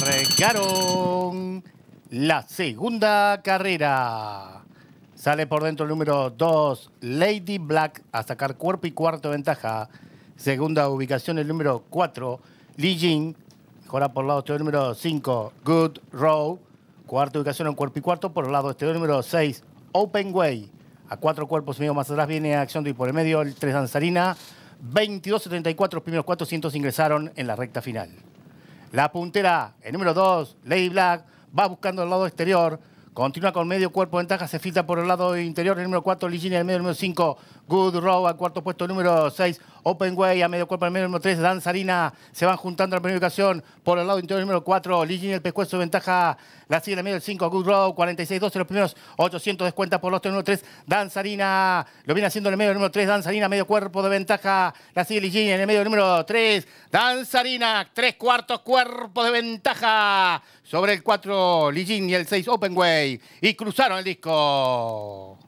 Largaron la segunda carrera. Sale por dentro el número 2, Lady Black, a sacar cuerpo y cuarto de ventaja. Segunda ubicación, el número 4, Li Jing. Mejora por el lado exterior número 5, Good Row. Cuarta ubicación en cuerpo y cuarto. Por el lado exterior número 6, Open Way. A cuatro cuerpos y medio más atrás viene Acción y por el medio el 3 Danzarina. 22.74, primeros 400 ingresaron en la recta final. La puntera, el número 2, Lady Black, va buscando el lado exterior. Continúa con medio cuerpo ventaja, se filtra por el lado interior, el número 4, Ligini, el medio, el número 5, Good Row al cuarto puesto número 6, Open Way a medio cuerpo medio, número 3, Danzarina se van juntando a la primera ubicación por el lado interior número 4, Ligin el pescuezo ventaja la sigue en el medio del 5, Good Row 46-12 los primeros 800 descuentas por los número 3, Danzarina lo viene haciendo en el medio número 3, Danzarina medio cuerpo de ventaja la sigue Ligin en el medio número 3, Danzarina tres cuartos cuerpo de ventaja sobre el 4, Ligin y el 6, Open Way y cruzaron el disco.